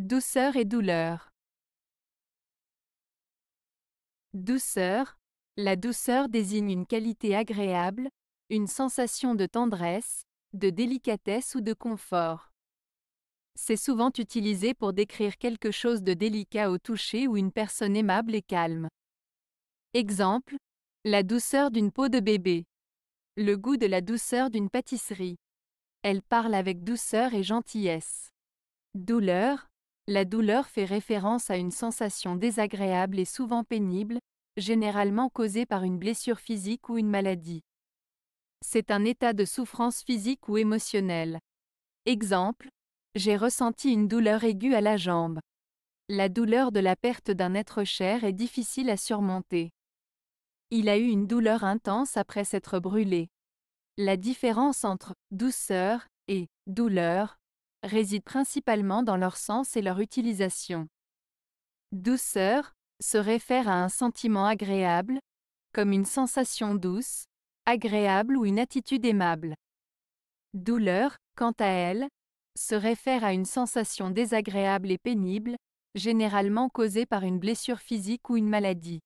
Douceur et douleur. Douceur, la douceur désigne une qualité agréable, une sensation de tendresse, de délicatesse ou de confort. C'est souvent utilisé pour décrire quelque chose de délicat au toucher ou une personne aimable et calme. Exemple, la douceur d'une peau de bébé. Le goût de la douceur d'une pâtisserie. Elle parle avec douceur et gentillesse. Douleur, la douleur fait référence à une sensation désagréable et souvent pénible, généralement causée par une blessure physique ou une maladie. C'est un état de souffrance physique ou émotionnelle. Exemple, j'ai ressenti une douleur aiguë à la jambe. La douleur de la perte d'un être cher est difficile à surmonter. Il a eu une douleur intense après s'être brûlé. La différence entre douceur et douleur réside principalement dans leur sens et leur utilisation. Douceur se réfère à un sentiment agréable, comme une sensation douce, agréable ou une attitude aimable. Douleur, quant à elle, se réfère à une sensation désagréable et pénible, généralement causée par une blessure physique ou une maladie.